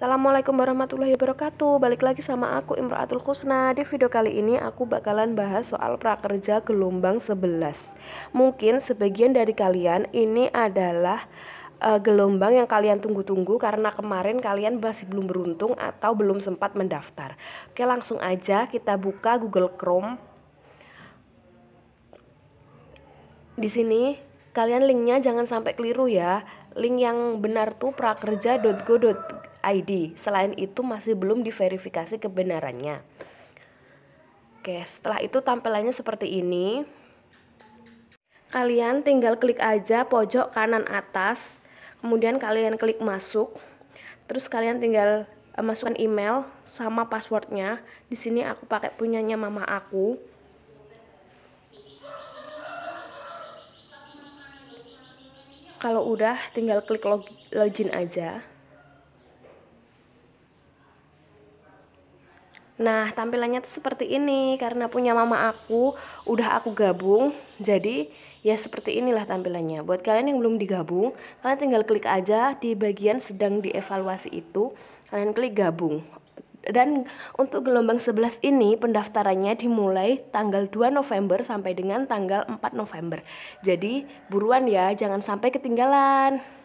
Assalamualaikum warahmatullahi wabarakatuh Balik lagi sama aku Imratul Khusna Di video kali ini aku bakalan bahas soal prakerja gelombang 11 Mungkin sebagian dari kalian ini adalah uh, gelombang yang kalian tunggu-tunggu Karena kemarin kalian masih belum beruntung atau belum sempat mendaftar Oke langsung aja kita buka Google Chrome Di sini kalian linknya jangan sampai keliru ya Link yang benar tuh prakerja.go.id ID. Selain itu masih belum diverifikasi kebenarannya. Oke, setelah itu tampilannya seperti ini. Kalian tinggal klik aja pojok kanan atas, kemudian kalian klik masuk. Terus kalian tinggal eh, masukkan email sama passwordnya. Di sini aku pakai punyanya mama aku. Kalau udah tinggal klik login aja. Nah, tampilannya tuh seperti ini karena punya mama aku, udah aku gabung. Jadi, ya seperti inilah tampilannya. Buat kalian yang belum digabung, kalian tinggal klik aja di bagian sedang dievaluasi itu, kalian klik gabung. Dan untuk gelombang 11 ini pendaftarannya dimulai tanggal 2 November sampai dengan tanggal 4 November. Jadi, buruan ya, jangan sampai ketinggalan.